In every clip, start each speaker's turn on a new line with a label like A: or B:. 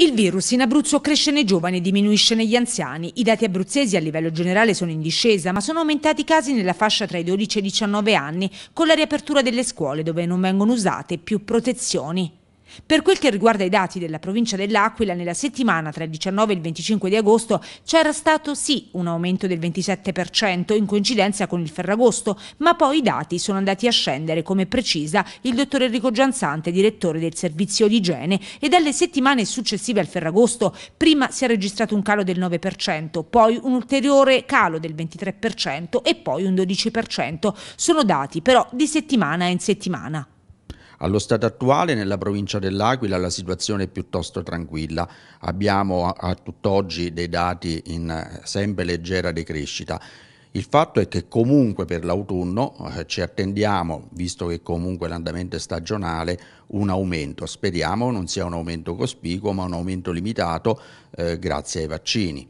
A: Il virus in Abruzzo cresce nei giovani e diminuisce negli anziani. I dati abruzzesi a livello generale sono in discesa, ma sono aumentati i casi nella fascia tra i 12 e i 19 anni, con la riapertura delle scuole dove non vengono usate più protezioni. Per quel che riguarda i dati della provincia dell'Aquila, nella settimana tra il 19 e il 25 di agosto c'era stato sì un aumento del 27% in coincidenza con il Ferragosto, ma poi i dati sono andati a scendere, come precisa il dottor Enrico Gianzante, direttore del servizio di igiene, e dalle settimane successive al Ferragosto prima si è registrato un calo del 9%, poi un ulteriore calo del 23% e poi un 12%. Sono dati però di settimana in settimana.
B: Allo stato attuale nella provincia dell'Aquila la situazione è piuttosto tranquilla, abbiamo a tutt'oggi dei dati in eh, sempre leggera decrescita. Il fatto è che comunque per l'autunno eh, ci attendiamo, visto che comunque l'andamento è stagionale, un aumento. Speriamo non sia un aumento cospicuo, ma un aumento limitato eh, grazie ai vaccini.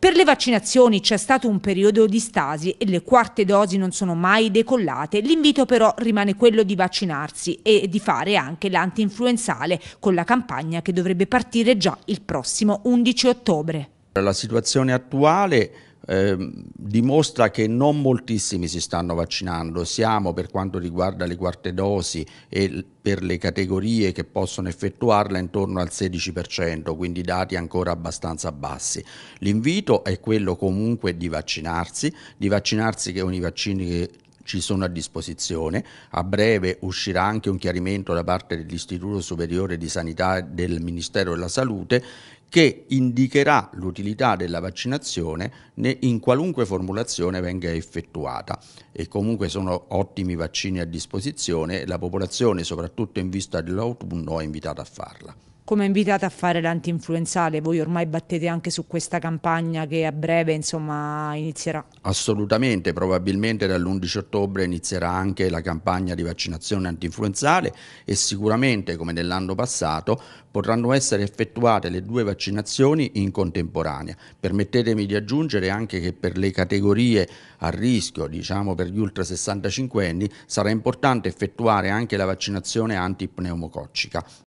A: Per le vaccinazioni c'è stato un periodo di stasi e le quarte dosi non sono mai decollate. L'invito però rimane quello di vaccinarsi e di fare anche l'anti-influenzale con la campagna che dovrebbe partire già il prossimo 11 ottobre.
B: La situazione attuale Ehm, dimostra che non moltissimi si stanno vaccinando, siamo per quanto riguarda le quarte dosi e per le categorie che possono effettuarla intorno al 16%, quindi dati ancora abbastanza bassi. L'invito è quello comunque di vaccinarsi, di vaccinarsi con i vaccini che ci sono a disposizione. A breve uscirà anche un chiarimento da parte dell'Istituto Superiore di Sanità del Ministero della Salute che indicherà l'utilità della vaccinazione in qualunque formulazione venga effettuata e comunque sono ottimi vaccini a disposizione e la popolazione soprattutto in vista dell'autunno è invitata a farla
A: come invitate a fare l'anti-influenzale? Voi ormai battete anche su questa campagna che a breve insomma,
B: inizierà? Assolutamente, probabilmente dall'11 ottobre inizierà anche la campagna di vaccinazione anti-influenzale e sicuramente, come nell'anno passato, potranno essere effettuate le due vaccinazioni in contemporanea. Permettetemi di aggiungere anche che per le categorie a rischio, diciamo per gli ultra 65 anni, sarà importante effettuare anche la vaccinazione antipneumococcica